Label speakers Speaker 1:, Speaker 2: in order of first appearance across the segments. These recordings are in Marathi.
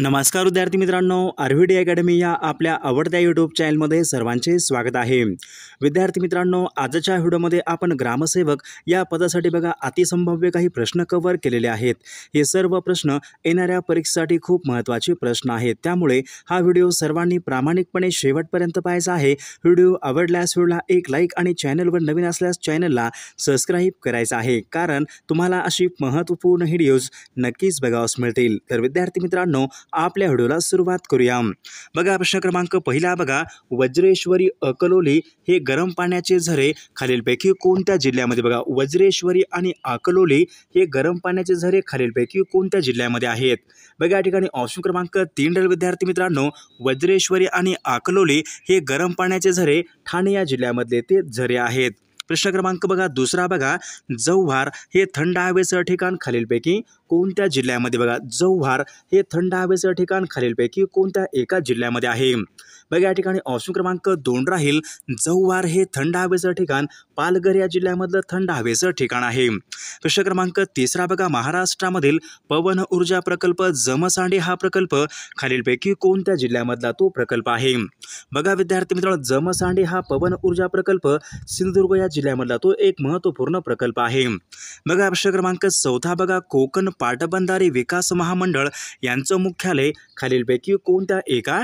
Speaker 1: नमस्कार विद्यार्थी मित्रांनो आर व्ही अकॅडमी या आपल्या आवडत्या यूट्यूब चॅनलमध्ये सर्वांचे स्वागत आहे विद्यार्थी मित्रांनो आजच्या व्हिडिओमध्ये आपण ग्रामसेवक या पदासाठी बघा अतिसंभाव्य काही प्रश्न कव्हर केलेले आहेत हे सर्व प्रश्न येणाऱ्या परीक्षेसाठी खूप महत्त्वाचे प्रश्न आहेत त्यामुळे हा व्हिडिओ सर्वांनी प्रामाणिकपणे शेवटपर्यंत पाहायचा आहे व्हिडिओ आवडल्यास व्हिडिओला एक लाईक आणि चॅनलवर नवीन असल्यास चॅनलला सबस्क्राईब करायचं आहे कारण तुम्हाला अशी महत्त्वपूर्ण व्हिडिओज नक्कीच बघावस मिळतील तर विद्यार्थी मित्रांनो आपल्या व्हिडिओला सुरुवात करूया बघा प्रश्न क्रमांक पहिला बघा वज्रेश्वरी अकलोली हे गरम पाण्याचे झरे खालीलपैकी कोणत्या जिल्ह्यामध्ये बघा वज्रेश्वरी आणि अकलोली हे गरम पाण्याचे झरे खालीलपैकी कोणत्या जिल्ह्यामध्ये आहेत बघा या ठिकाणी ऑप्शन क्रमांक तीन रेल विद्यार्थी मित्रांनो वज्रेश्वरी आणि अकलोली हे गरम पाण्याचे झरे ठाणे या जिल्ह्यामधले ते झरे आहेत प्रश्न क्रमांक बघा दुसरा बघा जव्हार हे थंड हवेचं ठिकाण खालीलपैकी कोणत्या जिल्ह्यामध्ये बघा जव्हार हे थंड हवेचं ठिकाण खालीलपैकी कोणत्या एका जिल्ह्यामध्ये आहे बघा या ठिकाणी ऑप्शन क्रमांक दोन राहील जव्हार हे थंड हवेचं ठिकाण पालघर या जिल्ह्यामधलं थंड हवेचं ठिकाण आहे प्रश्न क्रमांक तिसरा बघा महाराष्ट्रामधील पवन ऊर्जा प्रकल्प जमसांडे हा प्रकल्प खालीलपैकी कोणत्या जिल्ह्यामधला तो प्रकल्प आहे बघा विद्यार्थी मित्रांनो जमसांडे हा पवन ऊर्जा प्रकल्प सिंधुदुर्ग या जिल्ह्यामधला तो एक महत्वपूर्ण प्रकल्प आहे बघा प्रश्न क्रमांक चौथा बघा कोकण पाटबंधारे विकास महामंडळ यांचं मुख्यालय खालीलपैकी कोणत्या एका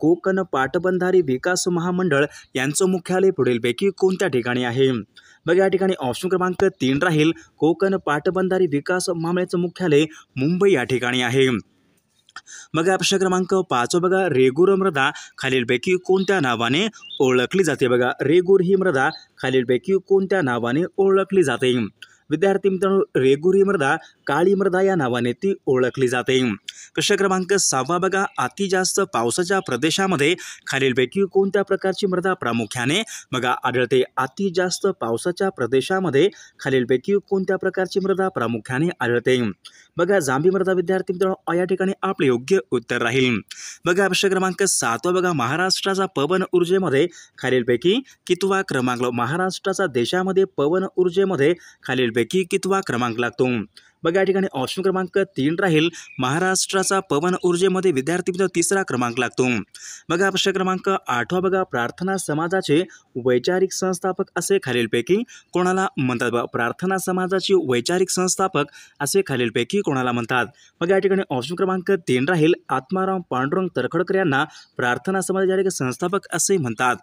Speaker 1: कोकण पाटबंधारी विकास महामंडळ यांचं मुख्यालय पुढीलपैकी कोणत्या ठिकाणी आहे बघा या ठिकाणी ऑप्शन क्रमांक तीन राहील कोकण पाटबंधारी विकास महामंडळाचं मुख्यालय मुंबई या ठिकाणी आहे बघा प्रश्न क्रमांक पाच बघा रेगुर मृदा खालीलपैकी कोणत्या नावाने ओळखली जाते बघा रेगुर ही मृदा खालीलपैकी कोणत्या नावाने ओळखली जाते विद्यार्थी मित्रांनो रेगुरी मृदा काळी मृदा या नावाने ती ओळखली जाते प्रश्न क्रमांक सहावा बघा अति जास्त पावसाच्या प्रदेशामध्ये खालीलपैकी कोणत्या प्रकारची मृदा प्रामुख्याने बघा आढळते अति जास्त पावसाच्या प्रदेशामध्ये खालीलपैकी कोणत्या प्रकारची मृदा प्रामुख्याने आढळते बघा जांभी मृदा विद्यार्थी मित्रांनो या ठिकाणी आपले योग्य उत्तर राहील बघा प्रश्न क्रमांक सातवा बघा महाराष्ट्राचा पवन ऊर्जेमध्ये खालीलपैकी कितवा क्रमांक महाराष्ट्राचा देशामध्ये पवन ऊर्जेमध्ये खालील पैकी कितवा क्रमांक लागतो बघा या ठिकाणी ऑप्शन क्रमांक तीन राहील महाराष्ट्राचा पवन ऊर्जेमध्ये विद्यार्थी तिसरा क्रमांक लागतो बघा प्रश्न क्रमांक आठवा बघा प्रार्थना समाजाचे वैचारिक संस्थापक असे खालीलपैकी कोणाला म्हणतात प्रार्थना समाजाची वैचारिक संस्थापक असे खालीलपैकी कोणाला म्हणतात बघा या ठिकाणी ऑप्शन क्रमांक तीन राहील आत्माराम पांडुरंग तरखडकर यांना प्रार्थना समाजाचे संस्थापक असे म्हणतात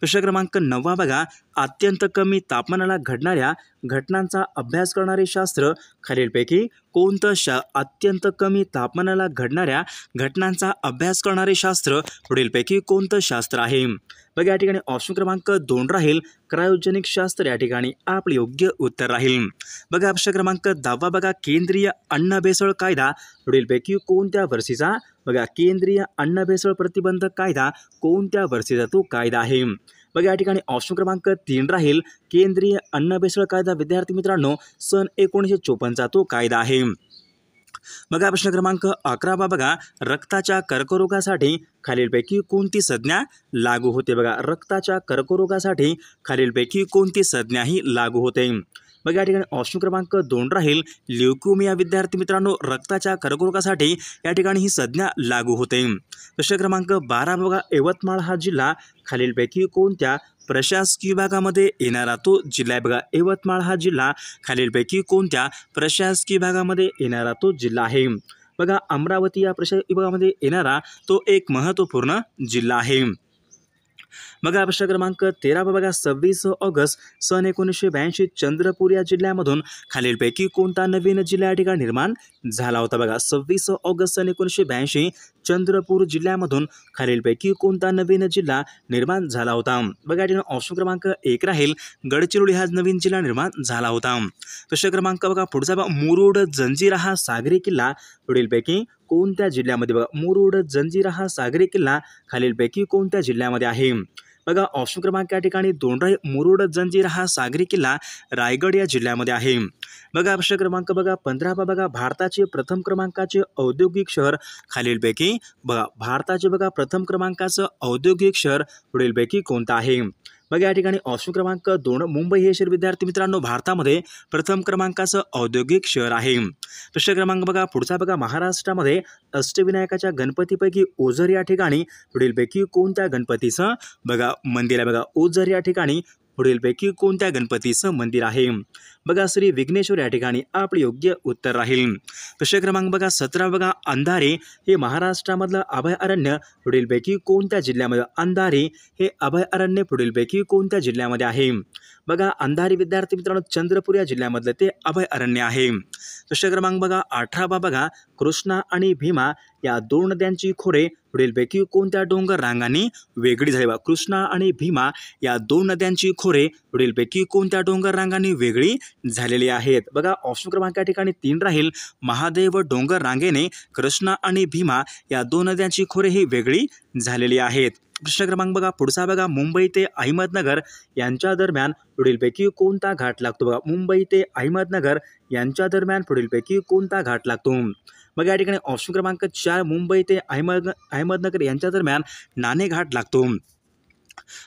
Speaker 1: प्रश्न क्रमांक नववा बघा अत्यंत कमी तापमानाला घडणाऱ्या घटनांचा अभ्यास करणारे शास्त्र खालीलपैकी यापैकी कोणतं श अत्यंत कमी तापमानाला घडणाऱ्या घटनांचा अभ्यास करणारे शास्त्र पुढीलपैकी कोणतं शास्त्र आहे बघा या ठिकाणी ऑप्शन क्रमांक दोन राहील क्रायोजेनिक शास्त्र या ठिकाणी आपले योग्य उत्तर राहील बघा ऑप्शन क्रमांक दहावा बघा केंद्रीय अन्न भेसळ कायदा पुढीलपैकी कोणत्या वर्षीचा बघा केंद्रीय अन्न भेसळ प्रतिबंधक कायदा कोणत्या वर्षीचा तो कायदा आहे बघा या ठिकाणी ऑप्शन क्रमांक तीन राहील केंद्रीय अन्न भेसळ कायदा विद्यार्थी मित्रांनो सन एकोणीसशे चोपन्नचा तो कायदा आहे बघा प्रश्न क्रमांक अकरावा बघा रक्ताच्या कर्करोगासाठी खालीलपैकी कोणती संज्ञा लागू होते बघा रक्ताच्या कर्करोगासाठी खालीलपैकी कोणती संज्ञा ही लागू होते मग या ठिकाणी ऑप्शन क्रमांक दोन राहील ल्युकोमिया विद्यार्थी मित्रांनो रक्ताच्या कर्करोगासाठी या ठिकाणी ही संज्ञा लागू होते प्रश्न क्रमांक बारा बघा यवतमाळ हा जिल्हा खालीलपैकी कोणत्या प्रशासकीय भागामध्ये येणारा तो जिल्हा आहे बघा यवतमाळ हा जिल्हा खालीलपैकी कोणत्या प्रशासकीय भागामध्ये येणारा तो जिल्हा आहे बघा अमरावती या प्रशासकीय विभागामध्ये येणारा तो एक महत्त्वपूर्ण जिल्हा आहे मग प्रश्न क्रमांक तेरा बघा सव्वीस ऑगस्ट सन एकोणीसशे ब्याऐंशी चंद्रपूर या जिल्ह्यामधून खालीलपैकी कोणता नवीन जिल्हा या ठिकाणी निर्माण झाला होता बघा सव्वीस ऑगस्ट सन एकोणीसशे ब्याऐंशी चंद्रपूर जिल्ह्यामधून खालीलपैकी कोणता नवीन जिल्हा निर्माण झाला होता बघा या ऑप्शन क्रमांक एक राहील गडचिरोली हा नवीन जिल्हा निर्माण झाला होता प्रश्न क्रमांक बघा पुढचा मुरुड जंजिरा हा सागरी किल्ला पुढीलपैकी कोणत्या जिल्ह्यामध्ये बघा मुरुड जंजिरा हा सागरी किल्ला खालीलपैकी कोणत्या जिल्ह्यामध्ये आहे बघा ऑप्शन क्रमांक या ठिकाणी दोंडराई मुरुड जंजिरा हा सागरी किल्ला रायगड या जिल्ह्यामध्ये आहे बघा प्रश्न क्रमांक बघा पंधरावा बघा भारताचे प्रथम क्रमांकाचे औद्योगिक शहर खालीलपैकी बघा भारताचे बघा प्रथम क्रमांकाचं औद्योगिक शहर पुढीलपैकी कोणतं आहे बघा या ठिकाणी ऑप्शन क्रमांक दोन मुंबई हे शहर विद्यार्थी मित्रांनो भारतामध्ये प्रथम क्रमांकाचं औद्योगिक शहर आहे प्रश्न क्रमांक बघा पुढचा बघा महाराष्ट्रामध्ये अष्टविनायकाच्या गणपतीपैकी ओझर या ठिकाणी पुढीलपैकी कोणत्या गणपतीचं बघा मंदिर आहे बघा ओझर या ठिकाणी पुढीलपैकी कोणत्या गणपतीचं मंदिर आहे बघा श्री विघ्नेश्वर या ठिकाणी आपले योग्य उत्तर राहील प्रश्न क्रमांक बघा सतरा बघा अंधारे हे महाराष्ट्रामधलं अभयारण्य पुढीलपैकी कोणत्या जिल्ह्यामध्ये अंधारे हे अभयारण्य पुढीलपैकी कोणत्या जिल्ह्यामध्ये आहे बघा अंधारी विद्यार्थी मित्रांनो चंद्रपूर या जिल्ह्यामधलं ते अभय अरण्य आहे प्रश्न क्रमांक बघा अठरावा बघा कृष्णा आणि भीमा या दोन नद्यांची खोरे पुढीलपैकी कोणत्या डोंगर रांगांनी वेगळी झाली बघा कृष्णा आणि भीमा या दोन नद्यांची खोरे पुढीलपैकी कोणत्या डोंगर रांगांनी वेगळी झालेली आहेत बघा ऑप्शन क्रमांक या ठिकाणी तीन राहील महादेव डोंगर रांगेने कृष्णा आणि भीमा या दोन नद्यांची खोरे ही वेगळी झालेली आहेत प्रश्न क्रमांक बघा पुढचा बघा मुंबई ते अहमदनगर यांच्या दरम्यान पैकी कोणता घाट लागतो बघा मुंबई ते अहमदनगर यांच्या दरम्यान पैकी कोणता घाट लागतो मग या ठिकाणी ऑप्शन क्रमांक चार मुंबई ते अहमद अहमदनगर यांच्या दरम्यान नाणे घाट लागतो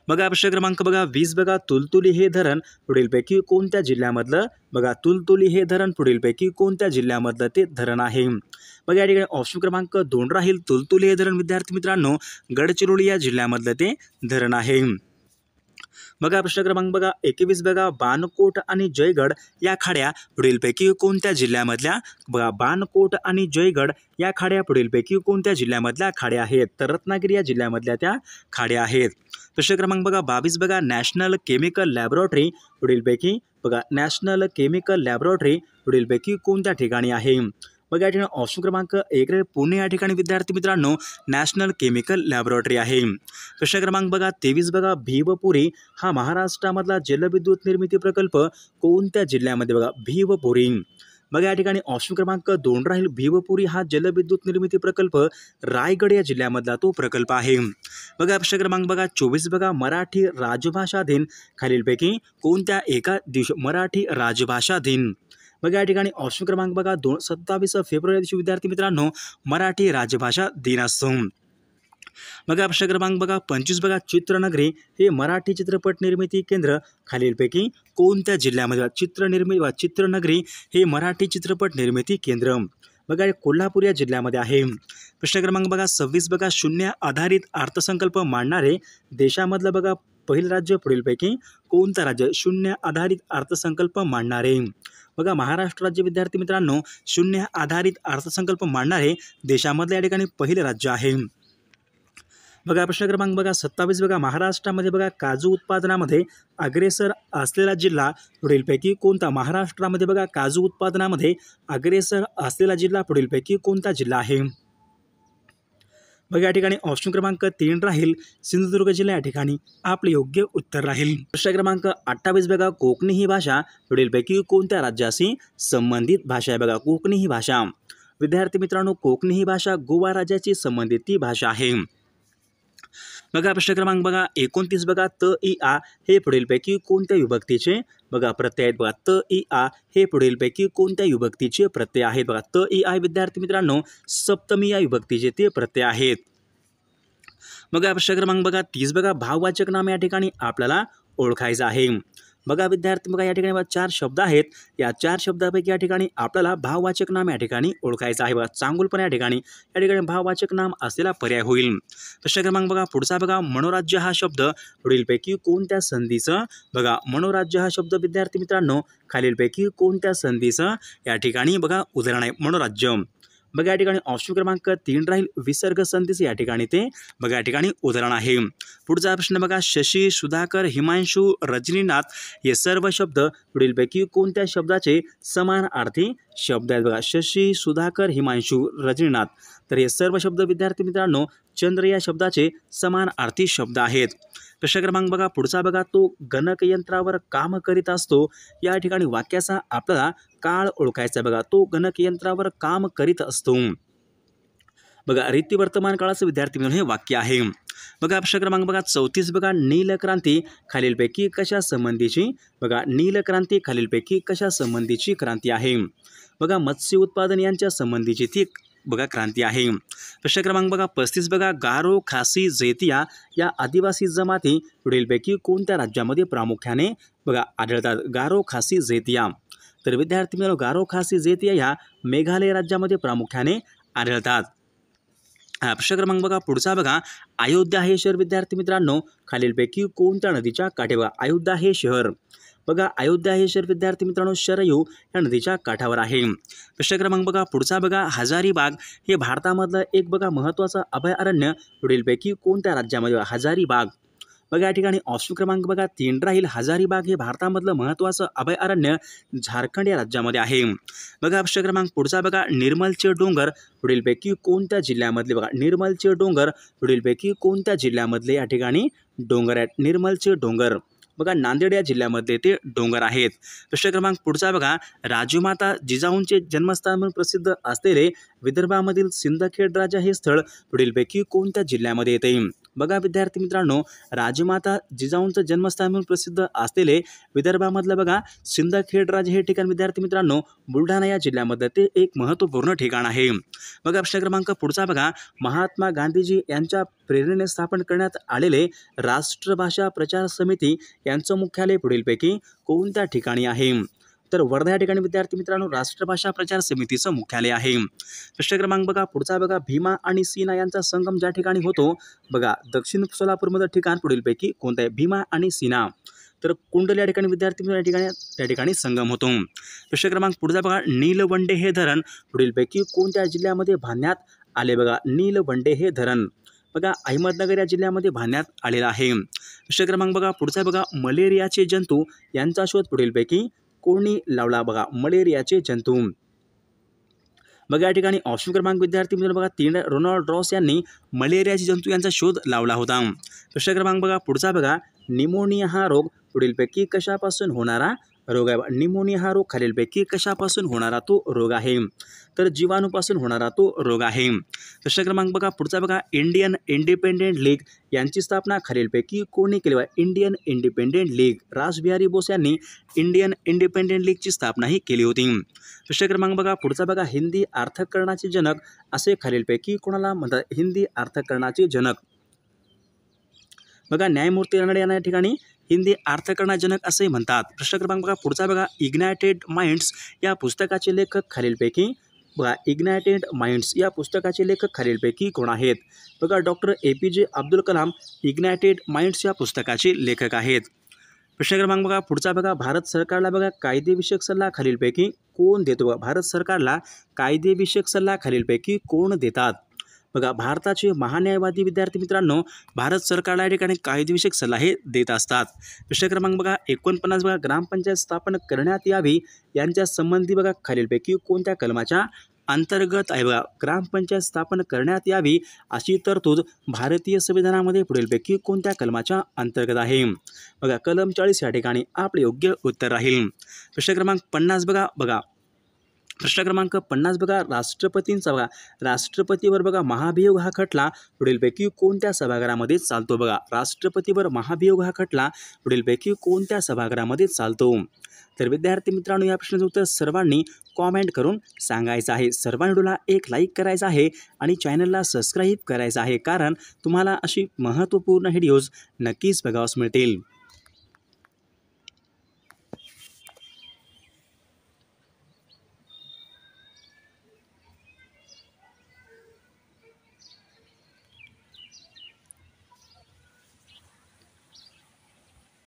Speaker 1: बघा प्रश्न क्रमांक बघा वीस बघा तुलतुली हे धरण पुढीलपैकी कोणत्या जिल्ह्यामधलं बघा तुलतुली हे धरण पुढीलपैकी कोणत्या जिल्ह्यामधलं ते धरण आहे बघा या ठिकाणी ऑप्शन क्रमांक दोन राहील तुलतुल हे धरण विद्यार्थी मित्रांनो गडचिरोली या जिल्ह्यामधलं ते धरण आहे बघा प्रश्न क्रमांक बघा एकवीस बघा बाणकोट आणि जयगड या खाड्या पुढीलपैकी कोणत्या जिल्ह्यामधल्या बघा बाणकोट आणि जयगड या खाड्या पुढीलपैकी कोणत्या जिल्ह्यामधल्या खाड्या आहेत तर रत्नागिरी या जिल्ह्यामधल्या त्या खाड्या आहेत प्रश्न क्रमांक बघा बावीस बघा नॅशनल केमिकल लॅबोरेटरी पुढीलपैकी बघा नॅशनल केमिकल लॅबोरेटरी पुढीलपैकी कोणत्या ठिकाणी आहे बघा या ठिकाणी ऑप्शन क्रमांक एक पुणे या ठिकाणी विद्यार्थी मित्रांनो नॅशनल केमिकल लॅबोरेटरी आहे प्रश्न क्रमांक बघा तेवीस बघा भीवपुरी हा महाराष्ट्रामधला जलविद्युत निर्मिती प्रकल्प कोणत्या जिल्ह्यामध्ये बघा भीवपुरी बघा या ठिकाणी ऑप्शन क्रमांक दोन राहील भीवपुरी हा जलविद्युत निर्मिती प्रकल्प रायगड या जिल्ह्यामधला तो प्रकल्प आहे बघा प्रश्न क्रमांक बघा चोवीस बघा मराठी राजभाषा दिन खालीलपैकी कोणत्या एका दिवशी मराठी राजभाषा दिन बघा या ठिकाणी ऑप्शन क्रमांक बघा दोन सत्तावीस फेब्रुवारी दिवशी विद्यार्थी मित्रांनो मराठी राजभाषा दिन असतो बघा प्रश्न क्रमांक बघा पंचवीस बघा चित्रनगरी हे मराठी चित्रपट निर्मिती केंद्र खालीलपैकी कोणत्या जिल्ह्यामध्ये चित्रनिर्मिती चित्रनगरी हे मराठी चित्रपट निर्मिती केंद्र बघा कोल्हापूर या जिल्ह्यामध्ये आहे प्रश्न क्रमांक बघा सव्वीस बघा शून्य आधारित अर्थसंकल्प मांडणारे देशामधलं बघा पहिलं राज्य पुढीलपैकी कोणतं राज्य शून्य आधारित अर्थसंकल्प मांडणारे बघा महाराष्ट्र राज्य विद्यार्थी मित्रांनो शून्य आधारित अर्थसंकल्प मांडणारे देशामधल्या या ठिकाणी पहिले राज्य आहे बघा प्रश्न क्रमांक बघा सत्तावीस बघा महाराष्ट्रामध्ये बघा काजू उत्पादनामध्ये अग्रेसर असलेला जिल्हा पुढीलपैकी कोणता महाराष्ट्रामध्ये बघा काजू उत्पादनामध्ये अग्रेसर असलेला जिल्हा पुढीलपैकी कोणता जिल्हा आहे बघा या ठिकाणी ऑप्शन क्रमांक तीन राहील सिंधुदुर्ग जिल्हा या ठिकाणी आपले योग्य उत्तर राहील प्रश्न क्रमांक अठ्ठावीस बघा कोकणी ही भाषा पुढीलपैकी कोणत्या राज्याशी संबंधित भाषा आहे बघा कोकणी ही भाषा विद्यार्थी मित्रांनो कोकणी ही भाषा गोवा राज्याची संबंधित ती भाषा आहे बघा प्रश्न क्रमांक बघा एकोणतीस बघा त ई आ हे पुढीलपैकी कोणत्या विभक्तीचे बघा प्रत्यय आहेत बघा त ई आ हे पुढीलपैकी कोणत्या विभक्तीचे प्रत्यय आहेत बघा त ई आ विद्यार्थी मित्रांनो सप्तमी या विभक्तीचे ते प्रत्यय आहेत बघा प्रश्न क्रमांक बघा तीस बघा भाववाचक नाम या ठिकाणी आपल्याला ओळखायचं आहे बघा विद्यार्थी बघा या ठिकाणी चार शब्द आहेत या चार शब्दापैकी या ठिकाणी आपल्याला भाववाचक नाम या ठिकाणी ओळखायचं आहे बघा पण या ठिकाणी या ठिकाणी भाववाचक नाम असलेला पर्याय होईल प्रश्न क्रमांक बघा पुढचा बघा मनोराज्य हा शब्द पुढीलपैकी कोणत्या संधीचं बघा मनोराज्य हा शब्द विद्यार्थी मित्रांनो खालीलपैकी कोणत्या संधीचं या ठिकाणी बघा उदाहरण आहे मनोराज्य बघा या ठिकाणी ऑप्शन क्रमांक तीन राहील विसर्ग संधीच या ठिकाणी ते बघा या ठिकाणी उदाहरण आहे पुढचा प्रश्न बघा शशी सुधाकर हिमांशू रजनीनाथ हे सर्व शब्द पुढीलपैकी कोणत्या शब्दाचे समान अर्थी शब्द आहेत बघा शशी सुधाकर हिमांशू रजनीनाथ तर हे सर्व शब्द विद्यार्थी मित्रांनो चंद्र या शब्दाचे समान आर्थिक शब्द आहेत प्रश्न क्रमांक बघा पुढचा बघा तो गणकयंत्रावर काम करीत असतो या ठिकाणी वाक्याचा आपल्याला काळ ओळखायचा बघा तो गणकयंत्रावर काम करीत असतो बघा रीती वर्तमान काळाचं विद्यार्थी म्हणून हे वाक्य आहे बघा प्रश्न क्रमांक बघा चौतीस बघा नीलक्रांती खालीलपैकी कशा संबंधीची बघा नीलक्रांती खालीलपैकी कशा संबंधीची क्रांती आहे बघा मत्स्य उत्पादन यांच्या संबंधीची ती बघा क्रांती आहे प्रश्न क्रमांक बघा पस्तीस बघा गारो खासी जेतिया या आदिवासी जमाती पुढीलपैकी कोणत्या राज्यामध्ये प्रामुख्याने बघा आढळतात गारो खासी जेतिया तर विद्यार्थी मित्रांनो गारो खासी जेतिया या मेघालय राज्यामध्ये प्रामुख्याने आढळतात प्रश्न क्रमांक बघा पुढचा बघा अयोध्या हे शहर विद्यार्थी मित्रांनो खालीलपैकी कोणत्या नदीच्या काठे बघा अयोध्या हे शहर बघा अयोध्या हे शहर विद्यार्थी मित्रांनो शरयू या नदीच्या काठावर आहे प्रश्न क्रमांक बघा पुढचा बघा हजारीबाग हे भारतामधलं एक बघा महत्त्वाचं अभयारण्य पुढीलपैकी कोणत्या राज्यामध्ये हजारीबाग बघा या ठिकाणी ऑप्शन क्रमांक बघा तीन राहील हजारीबाग हे भारतामधलं महत्त्वाचं अभयारण्य झारखंड या राज्यामध्ये आहे बघा प्रश्न क्रमांक पुढचा बघा निर्मलचे डोंगर पुढीलपैकी कोणत्या जिल्ह्यामधले बघा निर्मलचे डोंगर पुढीलपैकी कोणत्या जिल्ह्यामधले या ठिकाणी डोंगर आहेत निर्मलचे डोंगर बघा नांदेड या जिल्ह्यामध्ये ते डोंगर आहेत प्रश्न क्रमांक पुढचा बघा राजूमाता जिजाऊंचे जन्मस्थान म्हणून प्रसिद्ध असलेले विदर्भामधील सिंदखेड राजा हे स्थळ पुढीलपैकी कोणत्या जिल्ह्यामध्ये येते बघा विद्यार्थी मित्रांनो राजमाता जिजाऊंचं जन्मस्थान म्हणून प्रसिद्ध असलेले विदर्भामधलं बघा सिंदखेड राज हे ठिकाण विद्यार्थी मित्रांनो बुलढाणा या जिल्ह्यामध्ये ते एक महत्त्वपूर्ण ठिकाण आहे बघा प्रश्न क्रमांक पुढचा बघा महात्मा गांधीजी यांच्या प्रेरणेने स्थापन करण्यात आलेले राष्ट्रभाषा प्रचार समिती यांचं मुख्यालय पुढीलपैकी कोणत्या ठिकाणी आहे तर वर्धा या ठिकाणी विद्यार्थी मित्रांनो राष्ट्रभाषा प्रचार समितीचं मुख्यालय आहे प्रश्न क्रमांक बघा पुढचा बघा भीमा आणि सीना यांचा संगम ज्या ठिकाणी होतो बघा दक्षिण सोलापूरमध्ये ठिकाण पुढीलपैकी कोणतं आहे भीमा आणि सीना तर कुंडल या ठिकाणी विद्यार्थी या ठिकाणी त्या ठिकाणी संगम होतो प्रश्न क्रमांक पुढचा बघा नीलवंडे हे धरण पुढीलपैकी कोणत्या जिल्ह्यामध्ये बांधण्यात आले बघा नीलवंडे हे धरण बघा अहमदनगर या जिल्ह्यामध्ये बांधण्यात आलेलं आहे प्रश्न क्रमांक बघा पुढचा बघा मलेरियाचे जंतू यांचा शोध पुढीलपैकी कोणी लावला बघा मलेरियाचे जंतू बघा या ठिकाणी ऑप्शन क्रमांक विद्यार्थी मित्रांनो बघा तीन रोनाल्ड रॉस यांनी मलेरियाचे जंतू यांचा शोध लावला होता प्रश्न क्रमांक बघा पुढचा बघा निमोनिया हा रोग पुढीलपैकी कशापासून होणारा रोग आहे निमोनिया हा रोग खालीलपैकी कशापासून होणारा तो रोग आहे तर जीवाणूपासून होणारा तो रोग आहे प्रश्न क्रमांक बघा पुढचा बघा इंडियन इंडिपेंडेंट लीग यांची स्थापना खालीलपैकी कोणी केली बा Indian Independent League Rashbehari Bose यांनी इंडियन इंडिपेंडेंट लीगची स्थापना ही केली होती प्रश्न क्रमांक बघा पुढचा बघा हिंदी अर्थकरणाचे जनक असे खालीलपैकी कोणाला म्हणतात हिंदी अर्थकरणाचे जनक बघा न्यायमूर्ती रानडे यांना या ठिकाणी हिंदी अर्थकरणाजनक असे म्हणतात प्रश्न क्रमांक बघा पुढचा बघा इग्नायटेड माइंड्स या पुस्तकाचे लेखक खालीलपैकी बघा इग्नायटेड माइंड्स या पुस्तकाचे लेखक खालीलपैकी कोण आहेत बघा डॉक्टर ए पी जे अब्दुल कलाम इग्नायटेड माइंड्स या पुस्तकाचे लेखक आहेत प्रश्न क्रमांक बघा पुढचा बघा भारत सरकारला बघा कायदेविषयक सल्ला खालीलपैकी कोण देतो भारत सरकारला कायदेविषयक सल्ला खालीलपैकी कोण देतात बघा भारताचे महान्यायवादी विद्यार्थी मित्रांनो भारत सरकारला या ठिकाणी कायदेविषयक सल्लाहे देत असतात विषय क्रमांक बघा एकोणपन्नास बघा ग्रामपंचायत स्थापन करण्यात यावी यांच्या संबंधी बघा खालीलपैकी कोणत्या कलमाच्या अंतर्गत आहे बघा ग्रामपंचायत स्थापन करण्यात यावी अशी तरतूद भारतीय संविधानामध्ये पुढीलपैकी कोणत्या कलमाच्या अंतर्गत आहे बघा कलम चाळीस या ठिकाणी आपले योग्य उत्तर राहील प्रश्न क्रमांक पन्नास बघा बघा प्रश्न क्रमांक पन्नास बघा राष्ट्रपतींचा बघा राष्ट्रपतीवर बघा महाभियोग हा खटला पुढीलपैकी कोणत्या सभागृहामध्ये चालतो बघा राष्ट्रपतीवर महाभियोग हा खटला पुढीलपैकी कोणत्या सभागृहामध्ये चालतो तर विद्यार्थी मित्रांनो या प्रश्नाचं उत्तर सर्वांनी कॉमेंट करून सांगायचं आहे सर्वांडूला एक लाईक करायचा आहे आणि चॅनलला सबस्क्राईब करायचं आहे कारण तुम्हाला अशी महत्त्वपूर्ण व्हिडिओज नक्कीच बघावंस मिळतील